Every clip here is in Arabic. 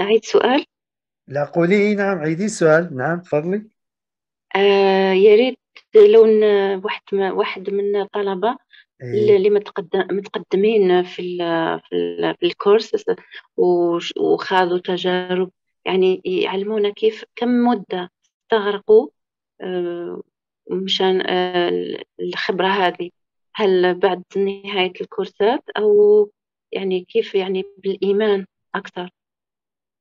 أعيد سؤال؟ لا قولي نعم عيدي السؤال نعم تفضلي آه يا ريت لو واحد واحد من الطلبة اللي متقدم متقدمين في الـ في, الـ في الكورس وخاضوا تجارب يعني يعلمونا كيف كم مدة استغرقوا آه، مشان آه، الخبرة هذه هل بعد نهاية الكورسات أو يعني كيف يعني بالإيمان أكثر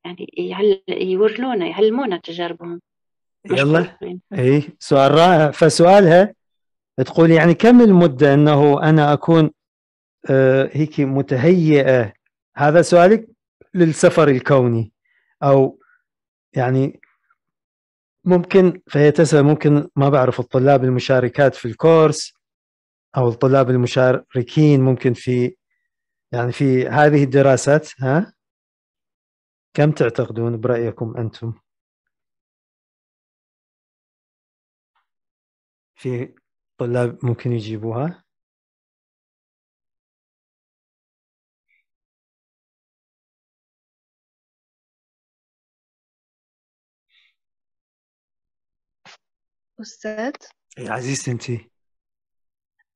يعني يعل... يورلونا يعلمونا تجاربهم يلا اي سؤال رائع فسؤالها تقول يعني كم المدة أنه أنا أكون آه، هيك متهيئة هذا سؤالك للسفر الكوني أو يعني ممكن فهي تسأل ممكن ما بعرف الطلاب المشاركات في الكورس أو الطلاب المشاركين ممكن في يعني في هذه الدراسات ها كم تعتقدون برأيكم أنتم في طلاب ممكن يجيبوها أستاذ إيه، عزيزتي أنتِ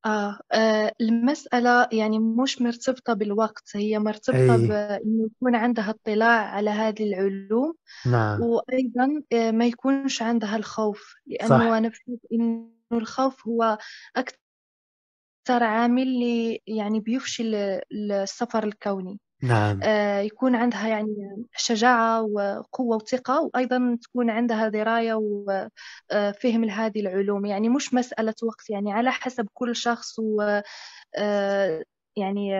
آه, آه المسألة يعني مش مرتبطة بالوقت هي مرتبطة أي بأنه يكون عندها اطلاع على هذه العلوم نعم وأيضا آه ما يكونش عندها الخوف لأنه صح. أنا بشوف إنه الخوف هو أكثر عامل اللي يعني بيفشل السفر الكوني نعم آه، يكون عندها يعني شجاعة وقوة وثقة وأيضا تكون عندها دراية وفهم آه، لهذه العلوم يعني مش مسألة وقت يعني على حسب كل شخص و آه، يعني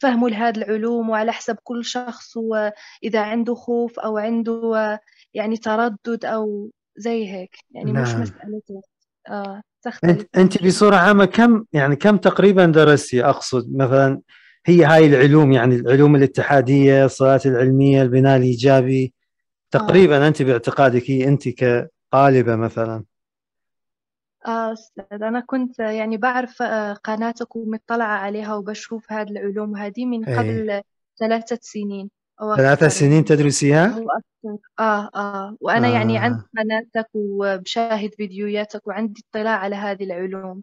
فهموا لهذه العلوم وعلى حسب كل شخص وإذا عنده خوف أو عنده يعني تردد أو زي هيك يعني نعم. مش مسألة وقت آه تختلف أنت بصورة عامة كم يعني كم تقريبا درستي أقصد مثلا هي هاي العلوم يعني العلوم الاتحاديه الصلاه العلميه البناء الايجابي آه. تقريبا انت باعتقادك هي انت كطالبه مثلا آه أستاذ أنا كنت يعني بعرف آه، قناتك ومطلعة عليها وبشوف هذه العلوم هذه من إيه. قبل أي. ثلاثة سنين ثلاثة سنين تدرسيها؟ آه آه وأنا يعني آه. يعني عندي قناتك وبشاهد فيديوهاتك وعندي اطلاع على هذه العلوم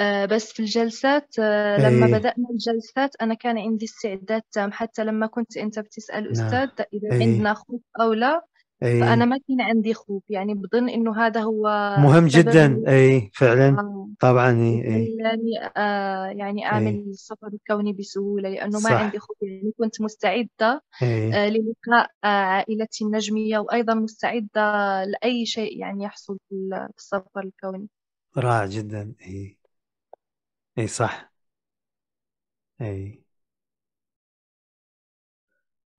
آه، بس في الجلسات آه، لما أيه. بدأنا الجلسات أنا كان عندي استعداد تام حتى لما كنت أنت بتسأل نعم. أستاذ إذا أيه. عندنا خوف أو لا أيه. فأنا ما كان عندي خوف يعني بظن إنه هذا هو مهم جدا أي فعلا آه. طبعا أي يعني إيه. آه يعني إيه. أعمل السفر الكوني بسهولة لأنه صح. ما عندي خوف يعني كنت مستعدة إيه. آه للقاء آه عائلتي النجمية وأيضا مستعدة لأي شيء يعني يحصل في السفر الكوني رائع جدا أي اي صح اي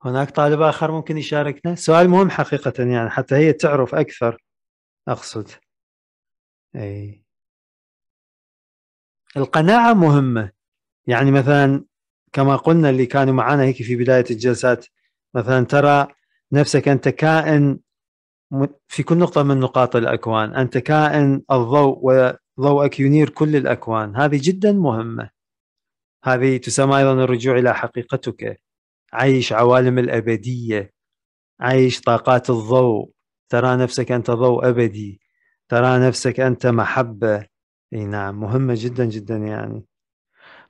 هناك طالب آخر ممكن يشاركنا سؤال مهم حقيقة يعني حتى هي تعرف أكثر أقصد أي القناعة مهمة يعني مثلا كما قلنا اللي كانوا معنا هيك في بداية الجلسات مثلا ترى نفسك أنت كائن في كل نقطة من نقاط الأكوان أنت كائن الضوء ضوءك ينير كل الأكوان هذه جدا مهمة هذه تسمى أيضا الرجوع إلى حقيقتك عيش عوالم الأبدية عيش طاقات الضوء ترى نفسك أنت ضوء أبدي ترى نفسك أنت محبة اي نعم مهمة جدا جدا يعني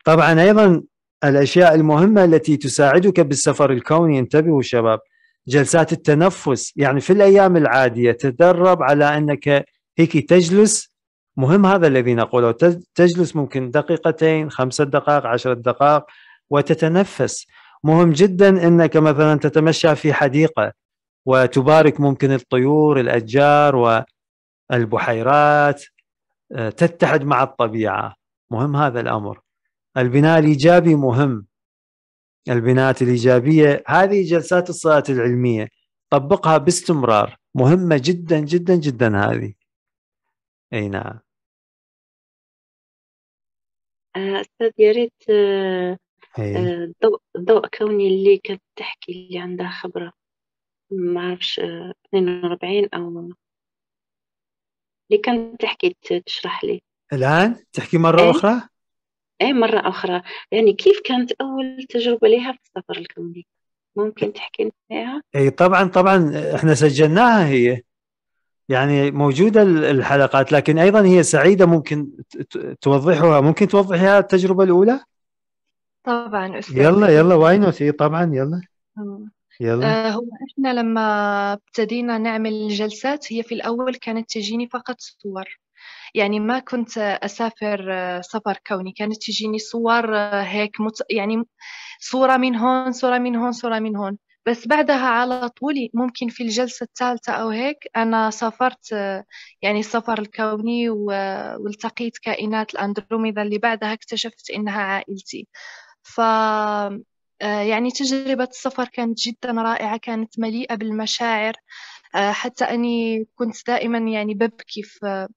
طبعا أيضا الأشياء المهمة التي تساعدك بالسفر الكوني انتبهوا شباب جلسات التنفس يعني في الأيام العادية تدرب على أنك هيك تجلس مهم هذا الذي نقوله تجلس ممكن دقيقتين خمسة دقائق عشرة دقائق وتتنفس مهم جدا أنك مثلا تتمشى في حديقة وتبارك ممكن الطيور الأشجار والبحيرات آه، تتحد مع الطبيعة مهم هذا الأمر البناء الإيجابي مهم البناءات الإيجابية هذه جلسات الصلاة العلمية طبقها باستمرار مهمة جدا جدا جدا هذه أي نعم آه، أستاذ يا ريت آه، آه، ضوء ضوء كوني اللي كانت تحكي اللي عندها خبرة ما عرفش 42 أو اللي كانت تحكي تشرح لي الآن تحكي مرة إيه. أخرى اي مرة أخرى يعني كيف كانت أول تجربة لها في السفر الكوني ممكن تحكي لنا إياها أي طبعا طبعا إحنا سجلناها هي يعني موجوده الحلقات لكن ايضا هي سعيده ممكن توضحها ممكن توضحها التجربه الاولى طبعا أستاذ. يلا يلا واي طبعا يلا آه. يلا آه هو احنا لما ابتدينا نعمل الجلسات هي في الاول كانت تجيني فقط صور يعني ما كنت أسافر آه، سفر كوني كانت تجيني صور آه، هيك مت... يعني صورة من هون صورة من هون صورة من هون بس بعدها على طول ممكن في الجلسة الثالثة أو هيك أنا سافرت يعني السفر الكوني والتقيت كائنات الأندروميدا اللي بعدها اكتشفت إنها عائلتي ف آه، يعني تجربة السفر كانت جدا رائعة كانت مليئة بالمشاعر آه، حتى أني كنت دائما يعني ببكي في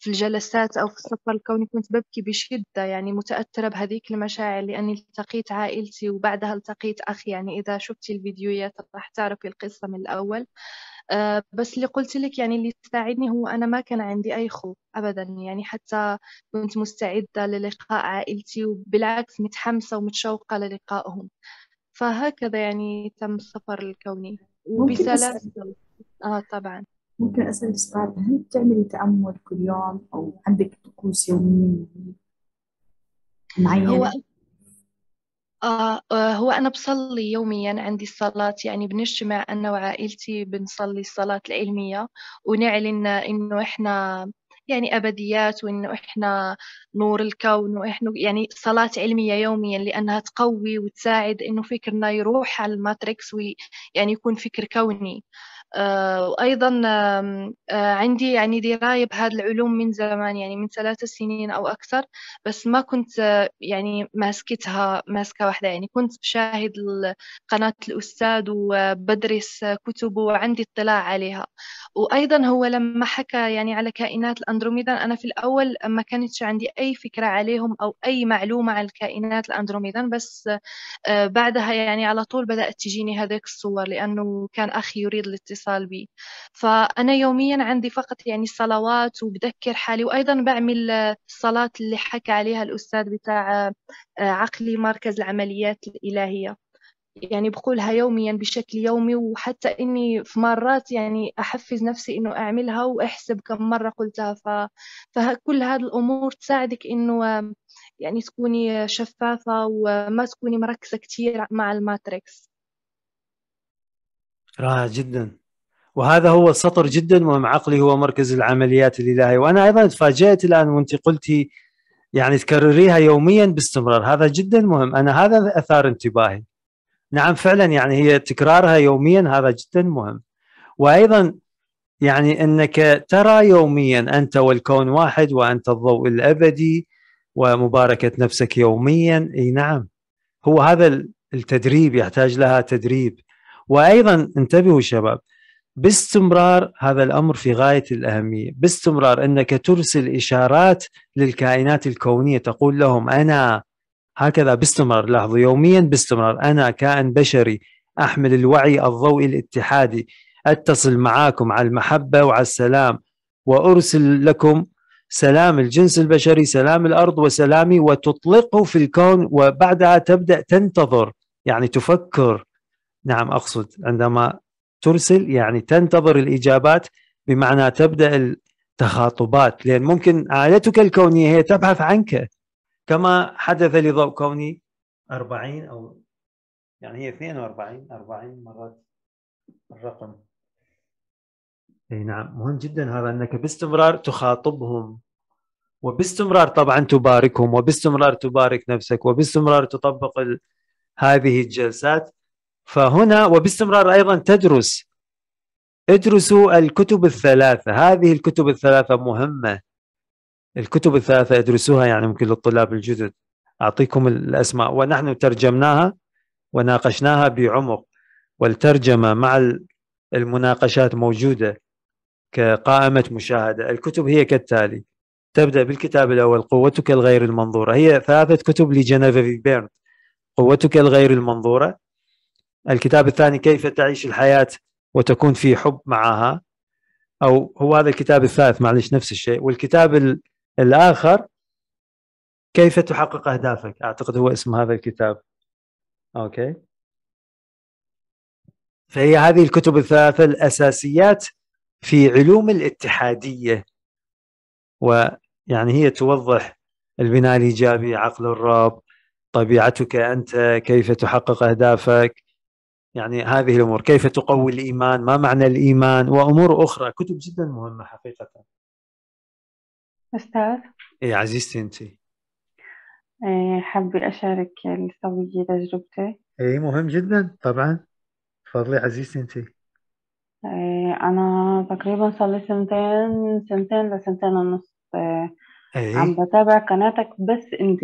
في الجلسات أو في السفر الكوني كنت ببكي بشدة يعني متأثرة بهذيك المشاعر لأني التقيت عائلتي وبعدها التقيت أخي يعني إذا شفتي الفيديوهات راح تعرفي القصة من الأول آه، بس اللي قلت لك يعني اللي ساعدني هو أنا ما كان عندي أي خوف أبدا يعني حتى كنت مستعدة للقاء عائلتي وبالعكس متحمسة ومتشوقة للقائهم فهكذا يعني تم السفر الكوني وبسلام آه طبعا ممكن أسألك سؤال هل بتعملي تأمل كل يوم أو عندك طقوس يومية معينة؟ آه، آه، هو أنا بصلي يوميا عندي الصلاة يعني بنجتمع أنا وعائلتي بنصلي الصلاة العلمية ونعلن إنه إحنا يعني أبديات وإنه إحنا نور الكون وإحنا يعني صلاة علمية يوميا لأنها تقوي وتساعد إنه فكرنا يروح على الماتريكس ويعني يكون فكر كوني آه، وأيضا آه، عندي يعني دراية بهذه العلوم من زمان يعني من ثلاثة سنين أو أكثر بس ما كنت آه، يعني ماسكتها ماسكة واحدة يعني كنت بشاهد قناة الأستاذ وبدرس كتبه وعندي اطلاع عليها وأيضا هو لما حكى يعني على كائنات الاندروميدا أنا في الأول ما كانتش عندي أي فكرة عليهم أو أي معلومة عن الكائنات الاندروميدا بس بعدها يعني على طول بدأت تجيني هذيك الصور لأنه كان أخي يريد الاتصال اتصال بي فأنا يوميا عندي فقط يعني صلوات وبذكر حالي وأيضا بعمل آه، الصلاة اللي حكى عليها الأستاذ بتاع آه، آه، عقلي مركز العمليات الإلهية يعني بقولها يوميا بشكل يومي وحتى اني في مرات يعني احفز نفسي انه اعملها واحسب كم مره قلتها ف... فكل هذه الامور تساعدك انه يعني تكوني شفافه وما تكوني مركزه كثير مع الماتريكس رائع جدا وهذا هو سطر جدا مهم عقلي هو مركز العمليات الالهيه وانا ايضا تفاجات الان وانت قلتي يعني تكرريها يوميا باستمرار هذا جدا مهم انا هذا اثار انتباهي نعم فعلا يعني هي تكرارها يوميا هذا جدا مهم وايضا يعني انك ترى يوميا انت والكون واحد وانت الضوء الابدي ومباركه نفسك يوميا اي نعم هو هذا التدريب يحتاج لها تدريب وايضا انتبهوا شباب باستمرار هذا الامر في غايه الاهميه، باستمرار انك ترسل اشارات للكائنات الكونيه تقول لهم انا هكذا باستمرار لاحظوا يوميا باستمرار انا كائن بشري احمل الوعي الضوئي الاتحادي اتصل معاكم على المحبه وعلى السلام وارسل لكم سلام الجنس البشري سلام الارض وسلامي وتطلقه في الكون وبعدها تبدا تنتظر يعني تفكر نعم اقصد عندما ترسل يعني تنتظر الإجابات بمعنى تبدأ التخاطبات لأن ممكن عائلتك الكونية هي تبحث عنك كما حدث لضوء كوني 40 أو يعني هي 42 40 مرات الرقم اي نعم مهم جدا هذا انك باستمرار تخاطبهم وباستمرار طبعا تباركهم وباستمرار تبارك نفسك وباستمرار تطبق هذه الجلسات فهنا وباستمرار ايضا تدرس ادرسوا الكتب الثلاثه هذه الكتب الثلاثه مهمه الكتب الثلاثه ادرسوها يعني ممكن للطلاب الجدد اعطيكم الاسماء ونحن ترجمناها وناقشناها بعمق والترجمه مع المناقشات موجوده كقائمه مشاهده الكتب هي كالتالي تبدا بالكتاب الاول قوتك الغير المنظوره هي ثلاثه كتب لجنيفيف بيرن قوتك الغير المنظوره الكتاب الثاني كيف تعيش الحياة وتكون في حب معها أو هو هذا الكتاب الثالث معلش نفس الشيء والكتاب الآخر كيف تحقق أهدافك أعتقد هو اسم هذا الكتاب أوكي فهي هذه الكتب الثلاثة الأساسيات في علوم الاتحادية ويعني هي توضح البناء الإيجابي عقل الرب طبيعتك أنت كيف تحقق أهدافك يعني هذه الامور كيف تقوي الايمان ما معنى الايمان وامور اخرى كتب جدا مهمه حقيقه استاذ اي عزيزتي انت إيه، حابة أشارك لسوية تجربتي اي مهم جدا طبعا تفضلي عزيزتي أنت إيه، أنا تقريبا صار لي سنتين سنتين لسنتين ونص أي. إيه. عم بتابع قناتك بس أنت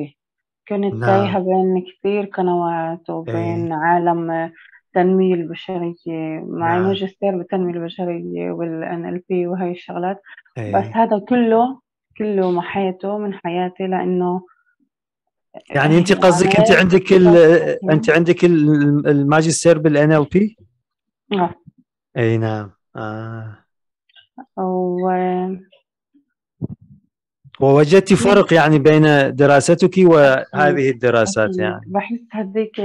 كنت نعم. تايهة بين كثير قنوات وبين أي. عالم التنمية البشرية مع نعم الماجستير بالتنمية البشرية والان ال بي وهي الشغلات إيه. بس هذا كله كله محيته من حياتي لانه يعني انت يعني قصدك انت عندك انت عندك الماجستير بالان نعم. ال بي؟ اي نعم آه. و... ووجدت فرق يعني بين دراستك وهذه الدراسات يعني بحس هذيك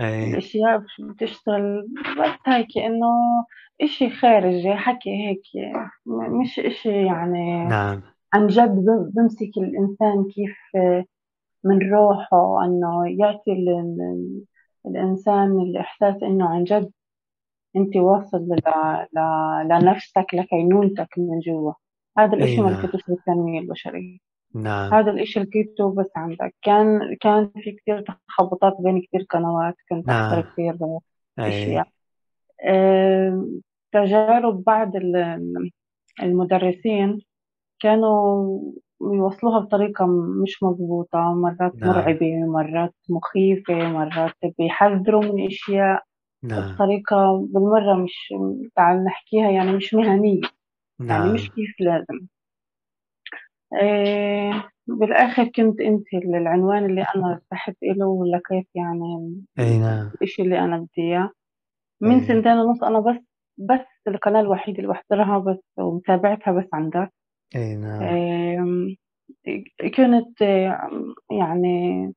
الاشياء بتشتغل بس هيك انه اشي خارجي حكي هيك مش اشي يعني نعم عن جد بمسك الانسان كيف من روحه انه يعطي الانسان الاحساس انه عن جد انت واصل لنفسك لكينونتك من جوا هذا الشيء إيه. ما لقيتوش في التنمية البشرية نعم هذا الشيء لقيته بس عندك كان كان في كثير تخبطات بين كثير قنوات كنت نعم أحضر كثير أشياء أي. تجارب بعض المدرسين كانوا يوصلوها بطريقة مش مضبوطة مرات نعم. مرعبة مرات مخيفة مرات بيحذروا من أشياء نعم. بطريقة بالمرة مش تعال نحكيها يعني مش مهنية يعني نعم مش كيف لازم آه بالآخر كنت أنت العنوان اللي أنا ارتحت له ولا كيف يعني اي نعم الإشي اللي أنا بدي إياه من اي نعم. سنتين ونص أنا بس بس القناة الوحيدة اللي بحضرها بس ومتابعتها بس عندك اي نعم آم، كنت يعني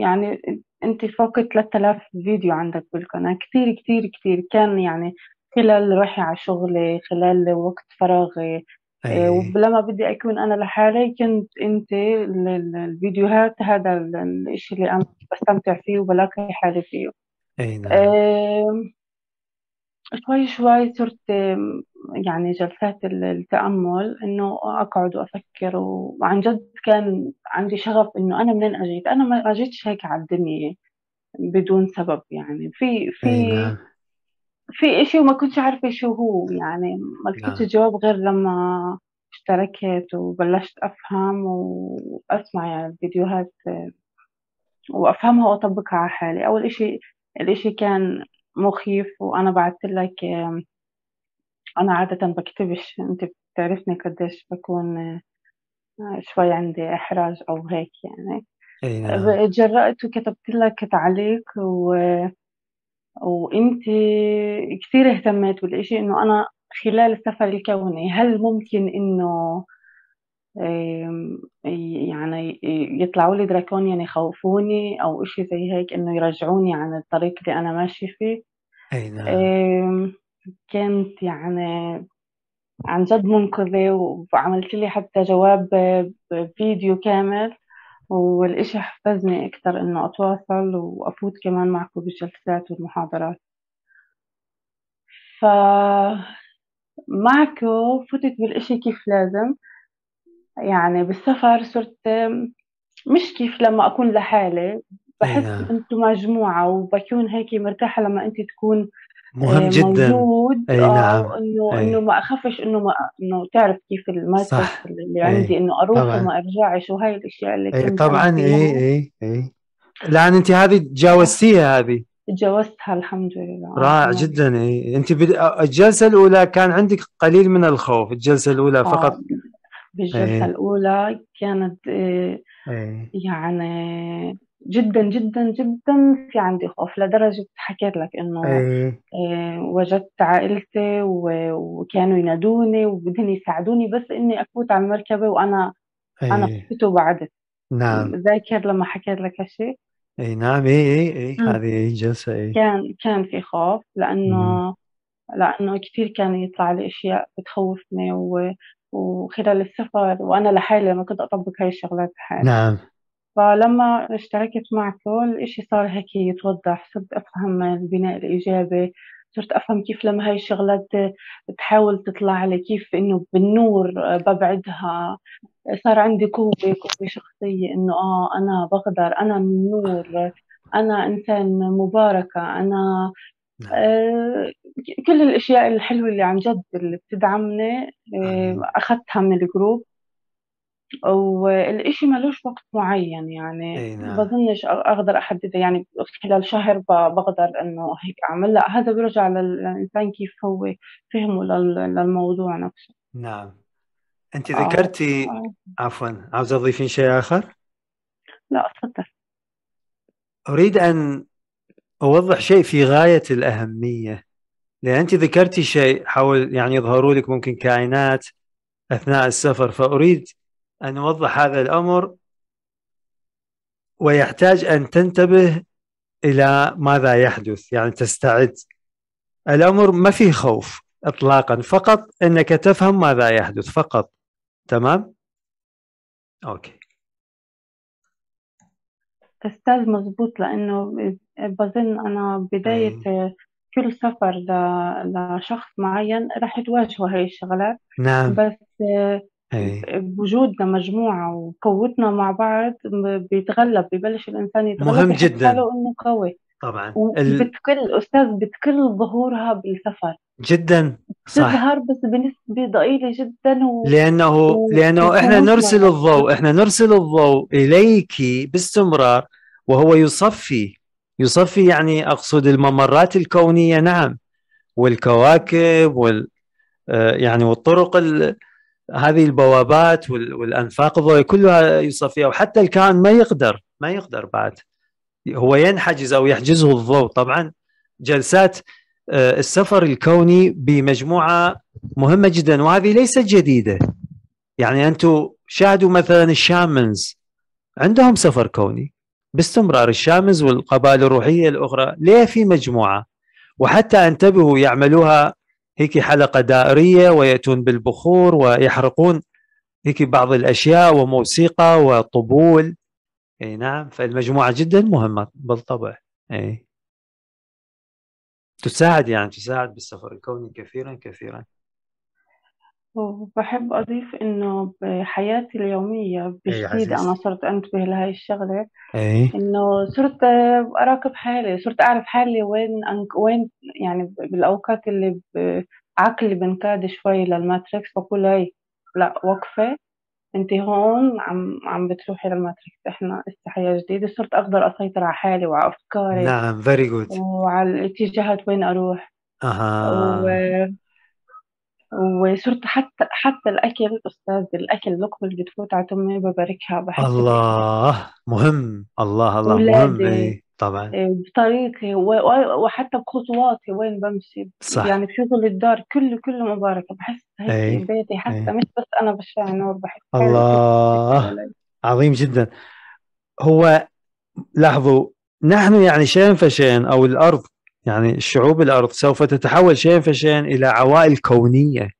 يعني انت فوق 3000 فيديو عندك بالقناة كثير كثير كثير كان يعني خلال روحي على شغلي خلال وقت فراغي آه، أي. ولما بدي أكون أنا لحالي كنت أنت الفيديوهات هذا الشيء اللي أنا بستمتع فيه وبلاقي حالي فيه أي نعم. أه شوي شوي صرت يعني جلسات التأمل إنه أقعد وأفكر وعن جد كان عندي شغف إنه أنا منين أجيت أنا ما أجيتش هيك على الدنيا بدون سبب يعني في في أي نعم. في إشي وما كنتش عارفة شو هو يعني ما لقيت نعم. الجواب جواب غير لما اشتركت وبلشت أفهم وأسمع يعني الفيديوهات وأفهمها وأطبقها على حالي أول إشي الإشي كان مخيف وأنا بعثت لك أنا عادة بكتبش أنت بتعرفني قديش بكون آه، شوي عندي إحراج أو هيك يعني اي نعم جرأت وكتبت لك تعليق و وانت كثير اهتميت بالشيء انه انا خلال السفر الكوني هل ممكن انه يعني يطلعوا لي دراكون يعني يخوفوني او إشي زي هيك انه يرجعوني عن الطريق اللي انا ماشي فيه اي نعم كانت يعني عن جد منقذة وعملت لي حتى جواب آه، فيديو كامل والإشي حفزني أكثر إنه أتواصل وأفوت كمان معكم بالجلسات والمحاضرات فمعكم فتت بالإشي كيف لازم يعني بالسفر صرت مش كيف لما أكون لحالي بحس إيه. أنتم مجموعة وبكون هيك مرتاحة لما أنت تكون مهم جدا موجود اي آه، نعم انه انه ما اخافش انه ما انه تعرف كيف الماسك اللي عندي انه اروح طبعًا. وما ارجعش وهي الاشياء اللي أي كنت طبعا اي اي اي الان انت هذه تجاوزتيها هذه تجاوزتها الحمد لله رائع جدا اي انت بد... الجلسه الاولى كان عندك قليل من الخوف الجلسه الاولى آه. فقط بالجلسه أي. الاولى كانت إيه. يعني جدا جدا جدا في عندي خوف لدرجة حكيت لك إنه اي آه، وجدت عائلتي وكانوا ينادوني وبدهم يساعدوني بس إني أفوت على المركبة وأنا أنا اي وبعدت نعم ذاكر لما حكيت لك هالشيء اي نعم اي اي إيه. هذه جلسة اي كان كان في خوف مم. لأنه لأنه كثير كان يطلع لي أشياء بتخوفني و... وخلال السفر وأنا لحالي لما كنت أطبق هاي الشغلات لحالي نعم فلما اشتركت معكم الإشي صار هيك يتوضح صرت أفهم البناء الإيجابي صرت أفهم كيف لما هاي الشغلات تحاول تطلع لي كيف إنه بالنور ببعدها صار عندي قوة قوة شخصية إنه آه أنا بقدر أنا من النور أنا إنسان مباركة أنا نعم. آه، كل الأشياء الحلوة اللي عن جد اللي بتدعمني آه، أخذتها من الجروب والإشي مالوش وقت معيّن، يعني أي نعم. بظنش أقدر أحدّده يعني خلال شهر بقدر إنه هيك أعمل، لأ هذا بيرجع للإنسان كيف هو فهمه للموضوع نفسه. نعم. أنتِ آه، ذكرتي آه. عفوًا، عاوزة تضيفين شيء آخر؟ لأ اتفضّل. أريد أن أوضّح شيء في غاية الأهمية، لأن أنتِ ذكرتي شيء حول يعني يظهروا لِك ممكن كائنات أثناء السفر، فأريد أن نوضح هذا الأمر ويحتاج أن تنتبه إلى ماذا يحدث يعني تستعد الأمر ما فيه خوف إطلاقا فقط أنك تفهم ماذا يحدث فقط تمام؟ أوكي أستاذ مزبوط لأنه بظن أنا بداية أيه. كل سفر لشخص معين راح تواجهه هاي الشغلات نعم بس بوجودنا إيه. مجموعة وقوتنا مع بعض بيتغلب ببلش الإنسان يتغلب مهم جدا حاله إنه قوي طبعا وبتكل أستاذ بتكل ظهورها بالسفر جدا صح تظهر بس بنسبة ضئيلة جدا و... لأنه و... لأنه إحنا نرسل الضوء إحنا نرسل الضوء إليك باستمرار وهو يصفي يصفي يعني أقصد الممرات الكونية نعم والكواكب وال آه، يعني والطرق ال... هذه البوابات والانفاق الضوئيه كلها يوصف فيها وحتى الكائن ما يقدر ما يقدر بعد هو ينحجز او يحجزه الضوء طبعا جلسات آه، السفر الكوني بمجموعه مهمه جدا وهذه ليست جديده يعني انتم شاهدوا مثلا الشامنز عندهم سفر كوني باستمرار الشامنز والقبائل الروحيه الاخرى ليه في مجموعه وحتى انتبهوا يعملوها هيك حلقة دائرية ويأتون بالبخور ويحرقون هيك بعض الأشياء وموسيقى وطبول اي نعم فالمجموعة جدا مهمة بالطبع اي تساعد يعني تساعد بالسفر الكوني كثيرا كثيرا وبحب أضيف إنه بحياتي اليومية إيه بجديد أنا عزيزتي صرت أنتبه لهاي الشغلة اي إنه صرت أراقب حالي صرت أعرف حالي وين وين يعني بالأوقات اللي عقلي بنكاد شوي للماتريكس بقول هاي لا وقفة أنت هون عم عم بتروحي للماتريكس إحنا لسه حياة جديدة صرت أقدر أسيطر على حالي وعلى أفكاري نعم very good وعلى الاتجاهات وين أروح أها وصرت حتى حتى الأكل أستاذ الأكل لقمة اللي بتفوت على تمي بباركها بحس الله مهم الله الله مهم اي طبعا إيه، بطريقي وحتى بخطواتي وين بمشي صح. يعني بشغل الدار كله كله مبارك بحس هيك أي. بيتي حتى أي. مش بس أنا بشع نور بحس الله عظيم جدا هو لاحظوا نحن يعني شين فشين أو الأرض يعني شعوب الأرض سوف تتحول شيئا فشيئا إلى عوائل كونية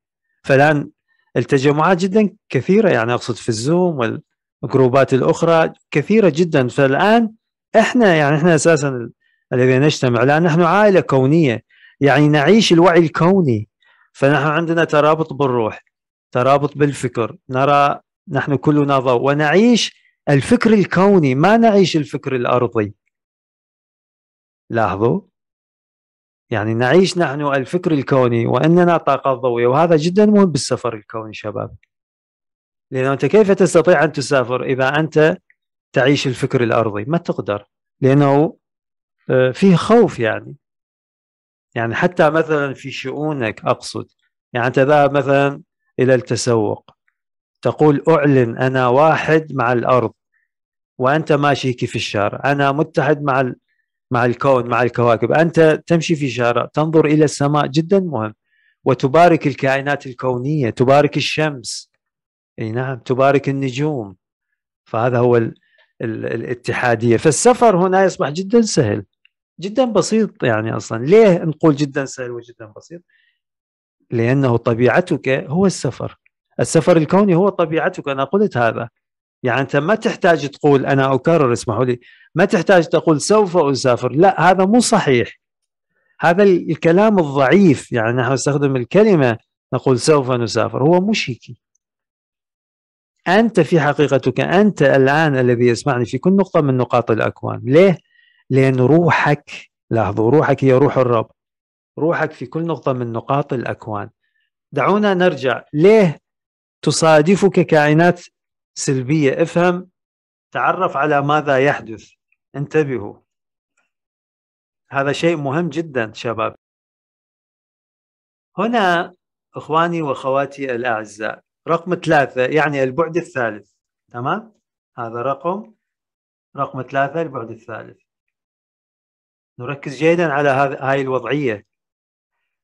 فالآن التجمعات جدا كثيرة يعني أقصد في الزوم والجروبات الأخرى كثيرة جدا فالآن إحنا يعني إحنا أساسا الذين نجتمع الآن نحن عائلة كونية يعني نعيش الوعي الكوني فنحن عندنا ترابط بالروح ترابط بالفكر نرى نحن كلنا ضوء ونعيش الفكر الكوني ما نعيش الفكر الأرضي لاحظوا يعني نعيش نحن الفكر الكوني واننا طاقه ضوئيه وهذا جدا مهم بالسفر الكوني شباب لانه انت كيف تستطيع ان تسافر اذا انت تعيش الفكر الارضي ما تقدر لانه آه، فيه خوف يعني يعني حتى مثلا في شؤونك اقصد يعني انت ذهب مثلا الى التسوق تقول اعلن انا واحد مع الارض وانت ماشي في الشارع انا متحد مع مع الكون مع الكواكب أنت تمشي في شارع تنظر إلى السماء جدا مهم وتبارك الكائنات الكونية تبارك الشمس أي نعم تبارك النجوم فهذا هو ال ال الاتحادية فالسفر هنا يصبح جدا سهل جدا بسيط يعني أصلا ليه نقول جدا سهل وجدا بسيط لأنه طبيعتك هو السفر السفر الكوني هو طبيعتك أنا قلت هذا يعني أنت ما تحتاج تقول أنا أكرر اسمحوا لي ما تحتاج تقول سوف اسافر لا هذا مو صحيح هذا الكلام الضعيف يعني نحن نستخدم الكلمه نقول سوف نسافر هو مشركي انت في حقيقتك انت الان الذي يسمعني في كل نقطه من نقاط الاكوان ليه لان روحك لاحظوا روحك هي روح الرب روحك في كل نقطه من نقاط الاكوان دعونا نرجع ليه تصادفك كائنات سلبيه افهم تعرف على ماذا يحدث انتبهوا هذا شيء مهم جدا شباب هنا اخواني واخواتي الاعزاء رقم ثلاثة يعني البعد الثالث تمام هذا رقم رقم ثلاثة البعد الثالث نركز جيدا على هذه الوضعية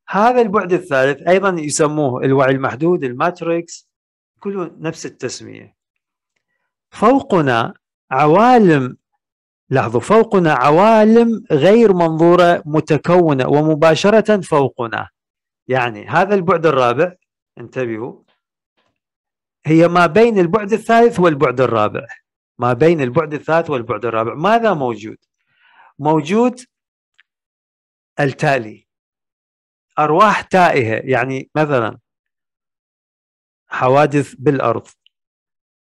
هذا البعد الثالث أيضا يسموه الوعي المحدود الماتريكس كله نفس التسمية فوقنا عوالم لاحظوا فوقنا عوالم غير منظورة متكونة ومباشرة فوقنا يعني هذا البعد الرابع انتبهوا هي ما بين البعد الثالث والبعد الرابع ما بين البعد الثالث والبعد الرابع ماذا موجود موجود التالي أرواح تائهة يعني مثلا حوادث بالأرض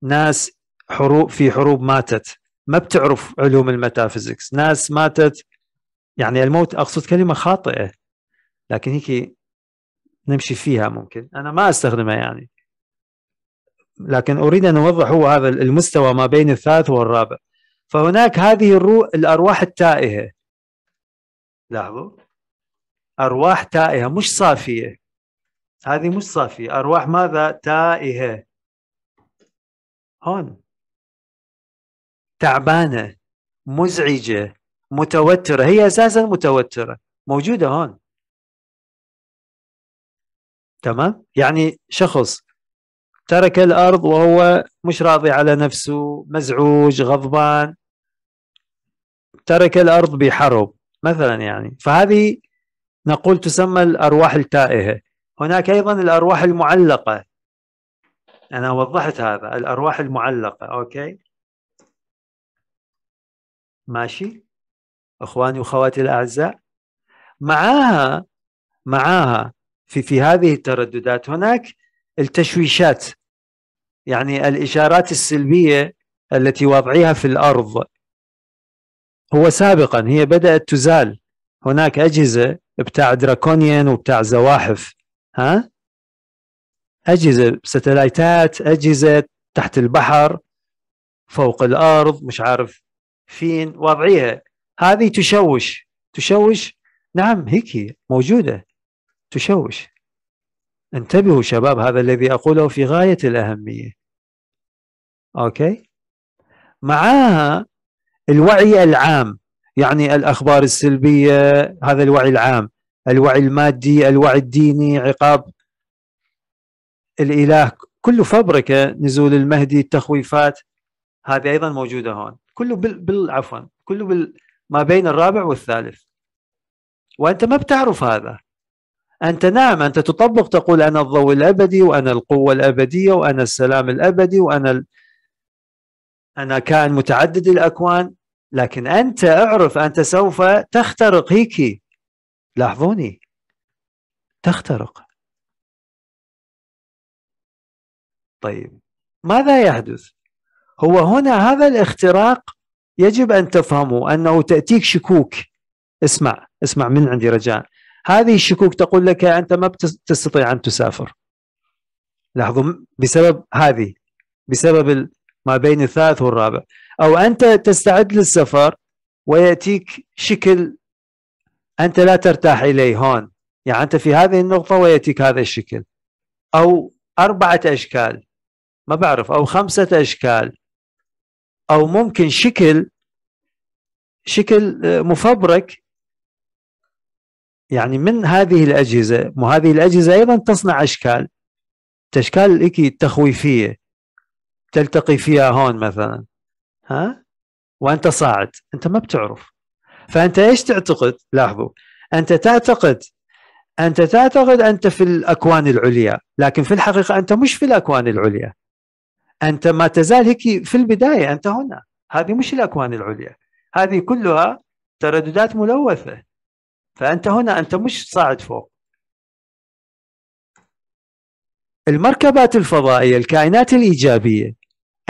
ناس حروب في حروب ماتت ما بتعرف علوم الميتافيزكس ناس ماتت يعني الموت اقصد كلمه خاطئه لكن هيك نمشي فيها ممكن انا ما استخدمها يعني لكن اريد ان اوضح هو هذا المستوى ما بين الثالث والرابع فهناك هذه الروح الارواح التائهه لاحظوا ارواح تائهه مش صافيه هذه مش صافيه ارواح ماذا تائهه هون تعبانه مزعجه متوتره هي اساسا متوتره موجوده هون تمام يعني شخص ترك الارض وهو مش راضي على نفسه مزعوج غضبان ترك الارض بحرب مثلا يعني فهذه نقول تسمى الارواح التائهه هناك ايضا الارواح المعلقه انا وضحت هذا الارواح المعلقه اوكي ماشي اخواني واخواتي الاعزاء معاها معاها في في هذه الترددات هناك التشويشات يعني الاشارات السلبيه التي وضعيها في الارض هو سابقا هي بدات تزال هناك اجهزه بتاع دراكونيان وبتاع زواحف ها اجهزه ستلايتات اجهزه تحت البحر فوق الارض مش عارف في وضعها هذه تشوش تشوش نعم هيك موجودة تشوش انتبهوا شباب هذا الذي أقوله في غاية الأهمية أوكي معاها الوعي العام يعني الأخبار السلبية هذا الوعي العام الوعي المادي الوعي الديني عقاب الإله كله فبركة نزول المهدي التخويفات هذه أيضا موجودة هون كله بال, بال... عفوا كله بال... ما بين الرابع والثالث وانت ما بتعرف هذا انت نعم انت تطبق تقول انا الضوء الابدي وانا القوه الابديه وانا السلام الابدي وانا ال... انا كائن متعدد الاكوان لكن انت اعرف انت سوف تخترق هيك لاحظوني تخترق طيب ماذا يحدث هو هنا هذا الاختراق يجب أن تفهموا أنه تأتيك شكوك اسمع اسمع من عندي رجاء هذه الشكوك تقول لك أنت ما تستطيع أن تسافر لاحظوا بسبب هذه بسبب ما بين الثالث والرابع أو أنت تستعد للسفر ويأتيك شكل أنت لا ترتاح إليه هون يعني أنت في هذه النقطة ويأتيك هذا الشكل أو أربعة أشكال ما بعرف أو خمسة أشكال او ممكن شكل شكل آه، مفبرك يعني من هذه الاجهزه وهذه الاجهزه ايضا تصنع اشكال تشكال الإكي التخويفيه تلتقي فيها هون مثلا ها وانت صاعد انت ما بتعرف فانت ايش تعتقد لاحظوا انت تعتقد انت تعتقد انت في الاكوان العليا لكن في الحقيقه انت مش في الاكوان العليا انت ما تزال هيك في البدايه انت هنا هذه مش الاكوان العليا هذه كلها ترددات ملوثه فانت هنا انت مش صاعد فوق المركبات الفضائيه الكائنات الايجابيه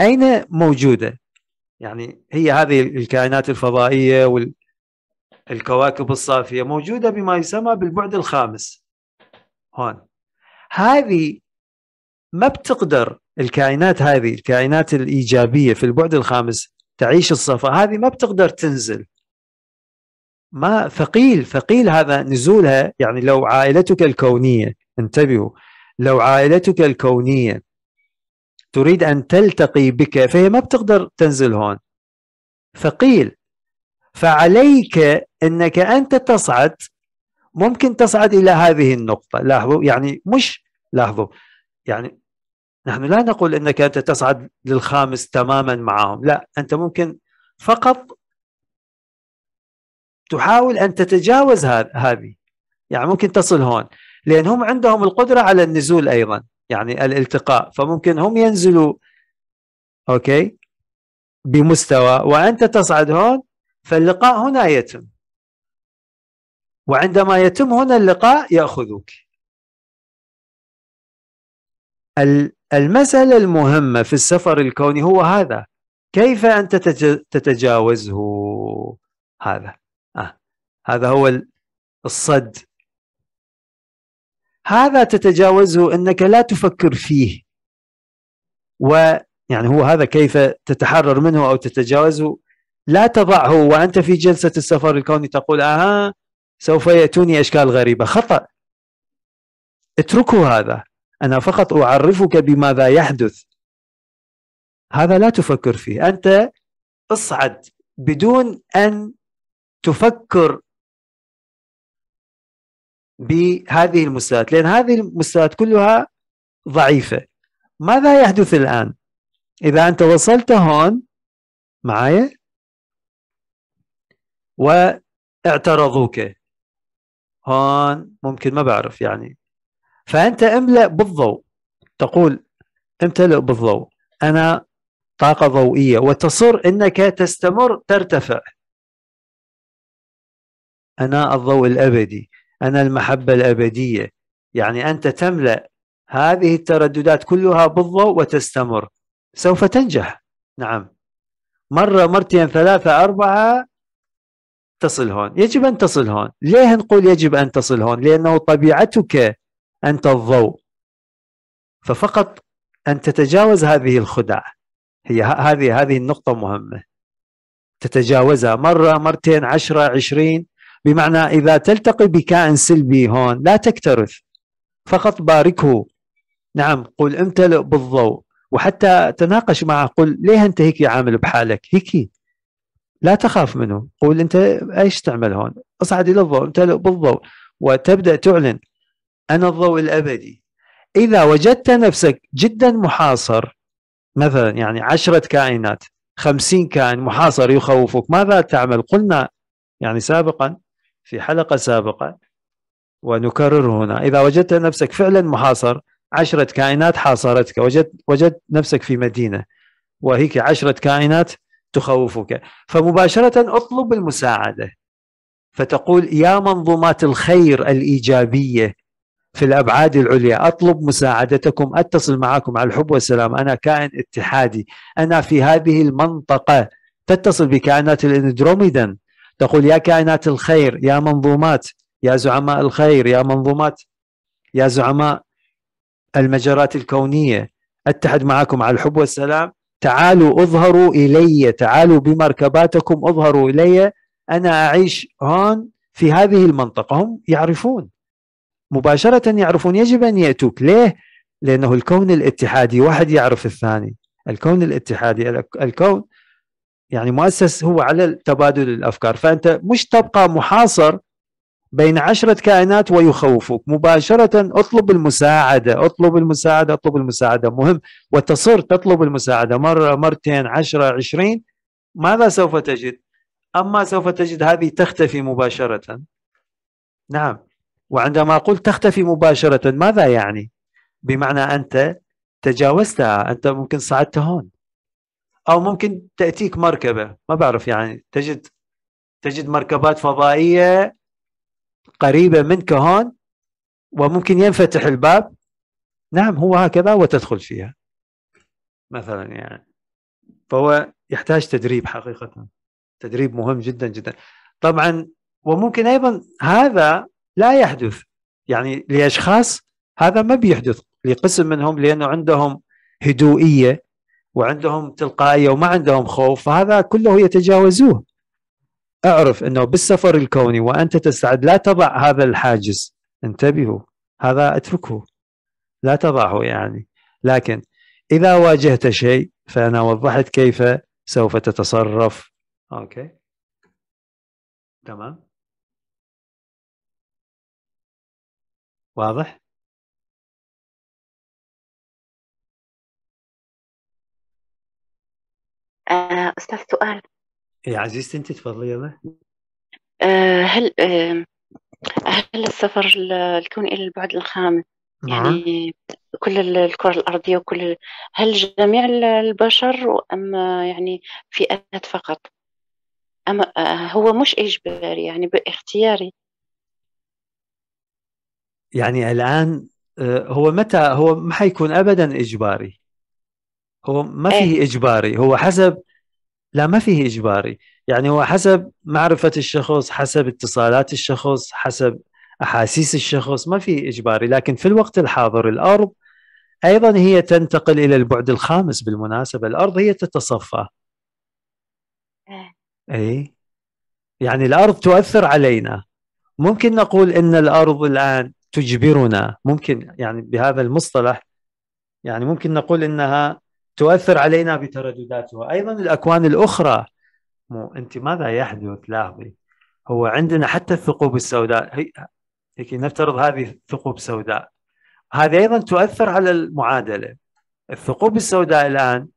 اين موجوده يعني هي هذه الكائنات الفضائيه والكواكب الصافيه موجوده بما يسمى بالبعد الخامس هون هذه ما بتقدر الكائنات هذه الكائنات الايجابيه في البعد الخامس تعيش الصفاء هذه ما بتقدر تنزل ما ثقيل ثقيل هذا نزولها يعني لو عائلتك الكونيه انتبهوا لو عائلتك الكونيه تريد ان تلتقي بك فهي ما بتقدر تنزل هون ثقيل فعليك انك انت تصعد ممكن تصعد الى هذه النقطه لاحظوا يعني مش لاحظوا يعني نحن لا نقول انك انت تصعد للخامس تماما معهم لا انت ممكن فقط تحاول ان تتجاوز هذه يعني ممكن تصل هون لان هم عندهم القدره على النزول ايضا يعني الالتقاء فممكن هم ينزلوا اوكي بمستوى وانت تصعد هون فاللقاء هنا يتم وعندما يتم هنا اللقاء ياخذوك المسألة المهمة في السفر الكوني هو هذا كيف أنت تتجاوزه هذا آه. هذا هو الصد هذا تتجاوزه أنك لا تفكر فيه ويعني هو هذا كيف تتحرر منه أو تتجاوزه لا تضعه وأنت في جلسة السفر الكوني تقول أها سوف يأتوني أشكال غريبة خطأ اتركوا هذا أنا فقط أعرفك بماذا يحدث هذا لا تفكر فيه أنت اصعد بدون أن تفكر بهذه المستويات لأن هذه المستويات كلها ضعيفة ماذا يحدث الآن إذا أنت وصلت هون معايا واعترضوك هون ممكن ما بعرف يعني فأنت املأ بالضوء تقول امتلئ بالضوء أنا طاقة ضوئية وتصر أنك تستمر ترتفع أنا الضوء الأبدي أنا المحبة الأبدية يعني أنت تملأ هذه الترددات كلها بالضوء وتستمر سوف تنجح نعم مرة مرتين ثلاثة أربعة تصل هون يجب أن تصل هون ليه نقول يجب أن تصل هون لأنه طبيعتك أنت الضوء ففقط أن تتجاوز هذه الخدعة هي هذه هذه النقطة مهمة تتجاوزها مرة مرتين عشرة عشرين بمعنى إذا تلتقي بكائن سلبي هون لا تكترث فقط باركه نعم قل امتلئ بالضوء وحتى تناقش معه قل ليه أنت هيك عامل بحالك هيك لا تخاف منه قول أنت إيش تعمل هون اصعد إلى الضوء امتلئ بالضوء وتبدأ تعلن أنا الضوء الأبدي إذا وجدت نفسك جدا محاصر مثلا يعني عشرة كائنات خمسين كائن محاصر يخوفك ماذا تعمل قلنا يعني سابقا في حلقة سابقة ونكرر هنا إذا وجدت نفسك فعلا محاصر عشرة كائنات حاصرتك وجدت, وجدت نفسك في مدينة وهيك عشرة كائنات تخوفك فمباشرة اطلب المساعدة فتقول يا منظومات الخير الإيجابية في الأبعاد العليا أطلب مساعدتكم أتصل معكم على الحب والسلام أنا كائن اتحادي أنا في هذه المنطقة تتصل بكائنات الاندروميدان تقول يا كائنات الخير يا منظومات يا زعماء الخير يا منظومات يا زعماء المجرات الكونية أتحد معكم على الحب والسلام تعالوا اظهروا إلي تعالوا بمركباتكم اظهروا إلي أنا أعيش هون في هذه المنطقة هم يعرفون مباشرة يعرفون يجب أن يأتوك ليه؟ لأنه الكون الاتحادي واحد يعرف الثاني الكون الاتحادي الكون يعني مؤسس هو على تبادل الأفكار فأنت مش تبقى محاصر بين عشرة كائنات ويخوفوك مباشرة اطلب المساعدة اطلب المساعدة اطلب المساعدة مهم وتصر تطلب المساعدة مرة مرتين عشرة عشرين ماذا سوف تجد أما سوف تجد هذه تختفي مباشرة نعم وعندما قلت تختفي مباشرة ماذا يعني؟ بمعنى أنت تجاوزتها أنت ممكن صعدت هون أو ممكن تأتيك مركبة ما بعرف يعني تجد تجد مركبات فضائية قريبة منك هون وممكن ينفتح الباب نعم هو هكذا وتدخل فيها مثلا يعني فهو يحتاج تدريب حقيقة تدريب مهم جدا جدا طبعا وممكن أيضا هذا لا يحدث يعني لاشخاص هذا ما بيحدث لقسم منهم لانه عندهم هدوئيه وعندهم تلقائيه وما عندهم خوف فهذا كله يتجاوزوه اعرف انه بالسفر الكوني وانت تستعد لا تضع هذا الحاجز انتبهوا هذا اتركه لا تضعه يعني لكن اذا واجهت شيء فانا وضحت كيف سوف تتصرف اوكي تمام واضح؟ آه، أستاذ سؤال يا عزيزتي انت تفضلي يلا آه، هل هل السفر الكون الكوني إلى البعد الخامس نعم يعني كل الكرة الأرضية وكل هل جميع البشر أم يعني فئات فقط أم آه، هو مش إجباري يعني باختياري يعني الان آه، هو متى هو ما حيكون ابدا اجباري هو ما إيه. فيه اجباري هو حسب لا ما فيه اجباري يعني هو حسب معرفه الشخص حسب اتصالات الشخص حسب احاسيس الشخص ما فيه اجباري لكن في الوقت الحاضر الارض ايضا هي تنتقل الى البعد الخامس بالمناسبه الارض هي تتصفى اي إيه. يعني الارض تؤثر علينا ممكن نقول ان الارض الان تجبرنا ممكن يعني بهذا المصطلح يعني ممكن نقول انها تؤثر علينا بتردداتها ايضا الاكوان الاخرى مو انت ماذا يحدث لاحظي هو عندنا حتى الثقوب السوداء هي هيك نفترض هذه ثقوب سوداء هذه ايضا تؤثر على المعادله الثقوب السوداء الان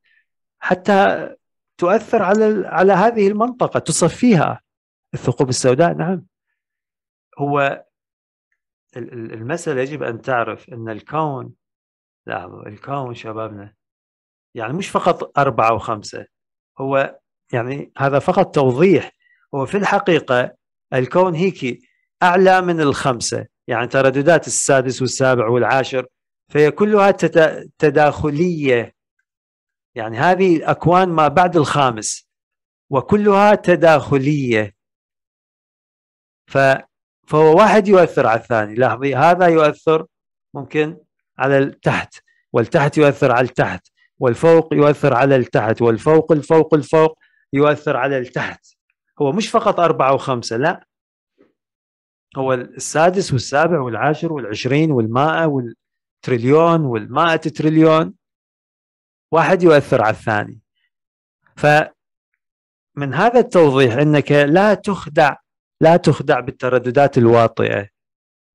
حتى تؤثر على على هذه المنطقه تصفيها الثقوب السوداء نعم هو المسألة يجب أن تعرف أن الكون لاحظوا الكون شبابنا يعني مش فقط أربعة وخمسة هو يعني هذا فقط توضيح هو في الحقيقة الكون هيك أعلى من الخمسة يعني ترددات السادس والسابع والعاشر فهي كلها تداخلية يعني هذه أكوان ما بعد الخامس وكلها تداخلية ف فهو واحد يؤثر على الثاني لاحظي هذا يؤثر ممكن على التحت والتحت يؤثر على التحت والفوق يؤثر على التحت والفوق الفوق الفوق يؤثر على التحت هو مش فقط أربعة وخمسة لا هو السادس والسابع والعاشر والعشرين والمائة والتريليون والمائة تريليون واحد يؤثر على الثاني فمن هذا التوضيح أنك لا تخدع لا تخدع بالترددات الواطئة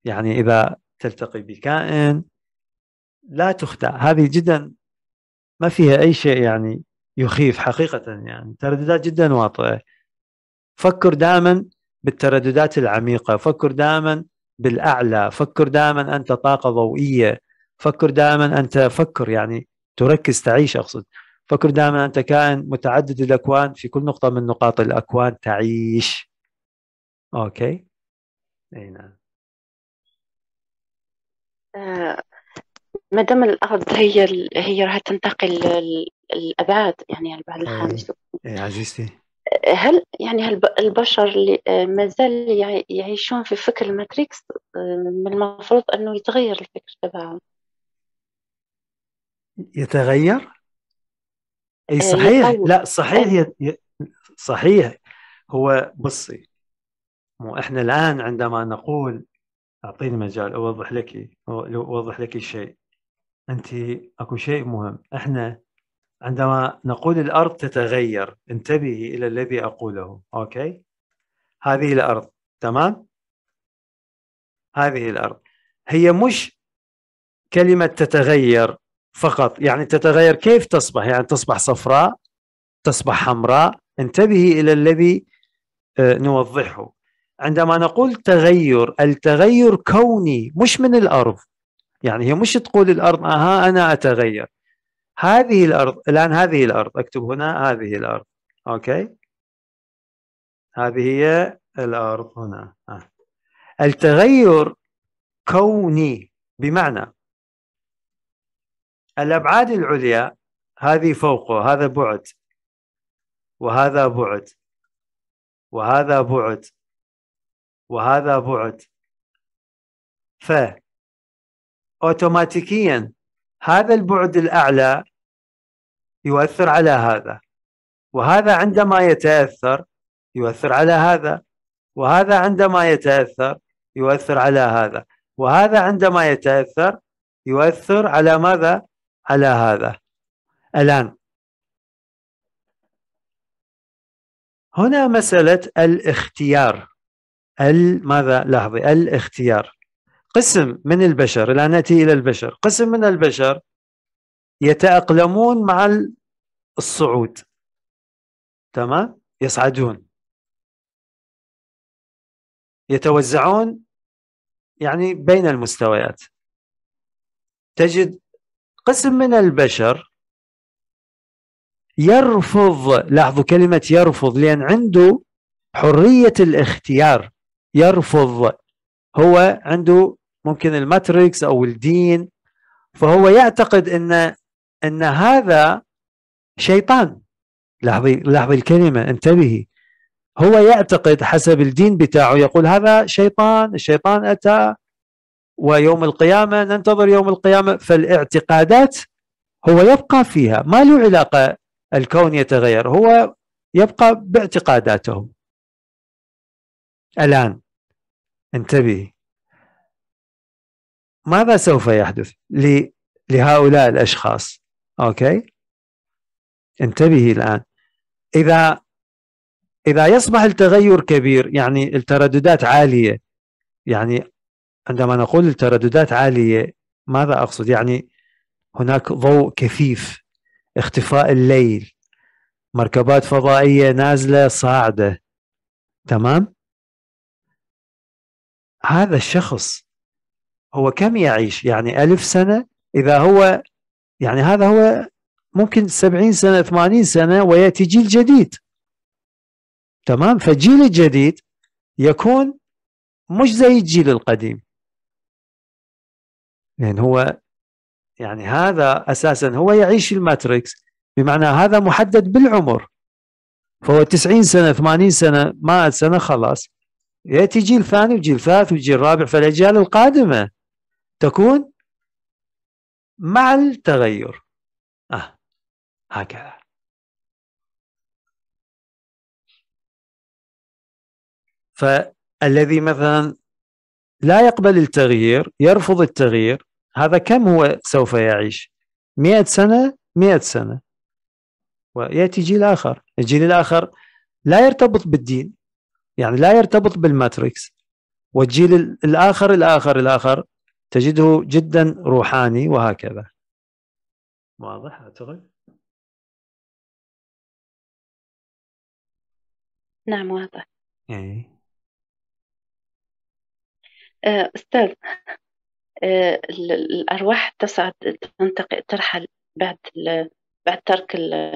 يعني إذا تلتقي بكائن لا تخدع هذه جدا ما فيها أي شيء يعني يخيف حقيقة يعني ترددات جدا واطئة فكر دائما بالترددات العميقة فكر دائما بالأعلى فكر دائما أنت طاقة ضوئية فكر دائما أنت فكر يعني تركز تعيش أقصد فكر دائما أنت كائن متعدد الأكوان في كل نقطة من نقاط الأكوان تعيش اوكي اي نعم آه، ما دام الأرض هي ال... هي راح تنتقل لل- الأبعاد يعني البعد اي آه، الخامس اي عزيزتي هل يعني هل البشر اللي آه، مازال ما زال يعيشون في فكر الماتريكس من المفروض أنه يتغير الفكر تبعهم يتغير اي صحيح لا صحيح صحيح هو بصي مو احنا الان عندما نقول اعطيني مجال اوضح لك اوضح لك الشيء انت اكو شيء مهم احنا عندما نقول الارض تتغير انتبهي الى الذي اقوله اوكي هذه الارض تمام هذه الارض هي مش كلمه تتغير فقط يعني تتغير كيف تصبح يعني تصبح صفراء تصبح حمراء انتبهي الى الذي آه، نوضحه عندما نقول تغير التغير كوني مش من الأرض يعني هي مش تقول الأرض أها أنا أتغير هذه الأرض الآن هذه الأرض أكتب هنا هذه الأرض أوكي هذه هي الأرض هنا آه. التغير كوني بمعنى الأبعاد العليا هذه فوقه هذا بعد وهذا بعد وهذا بعد وهذا بعد ف اوتوماتيكيا هذا البعد الاعلى يؤثر على هذا وهذا عندما يتاثر يؤثر على هذا وهذا عندما يتاثر يؤثر على هذا وهذا عندما يتاثر يؤثر على ماذا على هذا الان هنا مساله الاختيار ماذا لاحظي الاختيار قسم من البشر الآن نأتي إلى البشر قسم من البشر يتأقلمون مع الصعود تمام يصعدون يتوزعون يعني بين المستويات تجد قسم من البشر يرفض لاحظوا كلمة يرفض لأن عنده حرية الاختيار يرفض هو عنده ممكن الماتريكس او الدين فهو يعتقد ان ان هذا شيطان لاحظي لاحظي الكلمه انتبهي هو يعتقد حسب الدين بتاعه يقول هذا شيطان الشيطان اتى ويوم القيامه ننتظر يوم القيامه فالاعتقادات هو يبقى فيها ما له علاقه الكون يتغير هو يبقى باعتقاداته الان انتبهي ماذا سوف يحدث لهؤلاء الأشخاص أوكي انتبهي الآن إذا إذا يصبح التغير كبير يعني الترددات عالية يعني عندما نقول الترددات عالية ماذا أقصد يعني هناك ضوء كثيف اختفاء الليل مركبات فضائية نازلة صاعدة تمام هذا الشخص هو كم يعيش يعني ألف سنة إذا هو يعني هذا هو ممكن سبعين سنة ثمانين سنة ويأتي جيل جديد تمام فالجيل الجديد يكون مش زي الجيل القديم لأن يعني هو يعني هذا أساسا هو يعيش الماتريكس بمعنى هذا محدد بالعمر فهو 90 سنة 80 سنة 100 سنة خلاص ياتي جيل ثاني وجيل ثالث وجيل رابع فالاجيال القادمه تكون مع التغير آه هكذا فالذي مثلا لا يقبل التغيير يرفض التغيير هذا كم هو سوف يعيش مئة سنة مئة سنة ويأتي جيل آخر الجيل الآخر لا يرتبط بالدين يعني لا يرتبط بالماتريكس والجيل الآخر الآخر الآخر تجده جدا روحاني وهكذا واضح أعتقد نعم واضح إيه. آه، أستاذ آه، الأرواح تصعد تنتقل ترحل بعد بعد ترك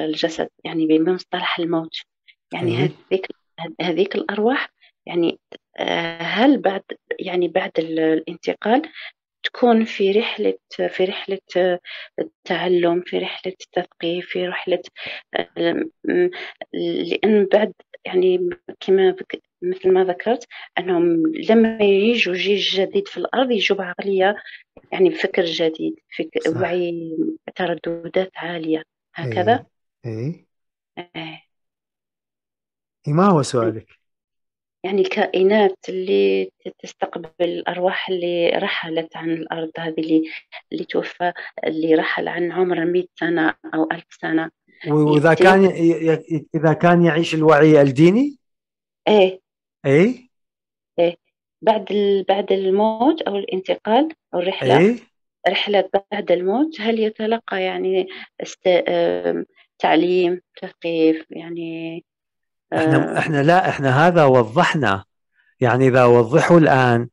الجسد يعني بمصطلح الموت يعني إيه. هذيك هذيك الارواح يعني آه، هل بعد يعني بعد الانتقال تكون في رحلة في رحلة التعلم في رحلة التثقيف في رحلة آه، لأن بعد يعني كما مثل ما ذكرت أنهم لما يجوا جيش جديد في الأرض يجوا بعقلية يعني بفكر جديد فكر صح. وعي ترددات عالية هكذا إيه. إيه. إيه. إيه، ما هو سؤالك؟ يعني كائنات اللي تستقبل الأرواح اللي رحلت عن الأرض هذه اللي اللي توفى اللي رحل عن عمر 100 سنة أو 1000 سنة وإذا كان إذا كان يعيش الوعي الديني؟ إيه إيه إيه بعد ال... بعد الموت أو الانتقال أو الرحلة إيه؟ رحلة بعد الموت هل يتلقى يعني است... تعليم تثقيف يعني احنا آه. احنا لا احنا هذا وضحنا يعني اذا وضحوا الان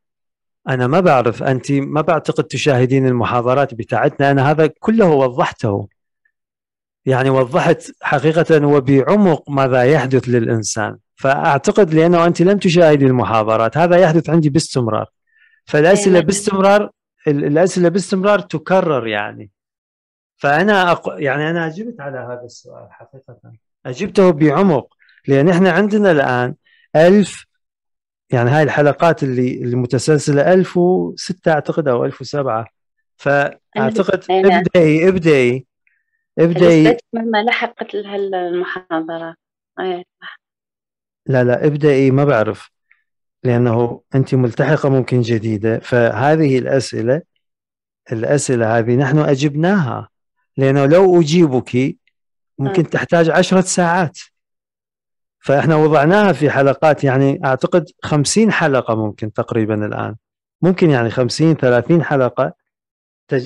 انا ما بعرف انت ما بعتقد تشاهدين المحاضرات بتاعتنا انا هذا كله وضحته يعني وضحت حقيقه وبعمق ماذا يحدث للانسان فاعتقد لانه انت لم تشاهدي المحاضرات هذا يحدث عندي باستمرار فالاسئله أيوة. باستمرار الاسئله باستمرار تكرر يعني فانا أق... يعني انا اجبت على هذا السؤال حقيقه اجبته بعمق لان احنا عندنا الان ألف يعني هاي الحلقات اللي المتسلسله 1006 اعتقد او 1007 فاعتقد ابداي ابداي ابداي ما لحقت المحاضره لا لا ابداي ما بعرف لانه انت ملتحقه ممكن جديده فهذه الاسئله الاسئله هذه نحن اجبناها لانه لو اجيبك ممكن آه. تحتاج عشرة ساعات فاحنا وضعناها في حلقات يعني اعتقد 50 حلقه ممكن تقريبا الان ممكن يعني 50 30 حلقه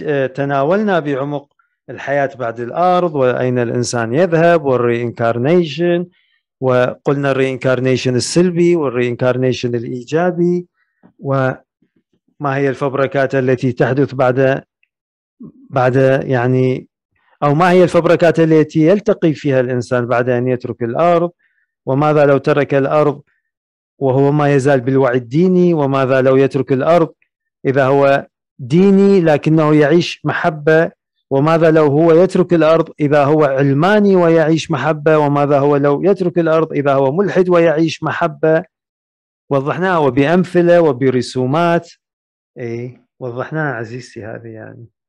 آه، تناولنا بعمق الحياه بعد الارض واين الانسان يذهب والرينكارنيشن وقلنا الرينكارنيشن السلبي والرينكارنيشن الايجابي وما هي الفبركات التي تحدث بعد بعد يعني او ما هي الفبركات التي يلتقي فيها الانسان بعد ان يترك الارض وماذا لو ترك الأرض وهو ما يزال بالوعي الديني وماذا لو يترك الأرض إذا هو ديني لكنه يعيش محبة وماذا لو هو يترك الأرض إذا هو علماني ويعيش محبة وماذا هو لو يترك الأرض إذا هو ملحد ويعيش محبة وضحناها وبأمثلة وبرسومات إيه وضحناها عزيزتي هذه يعني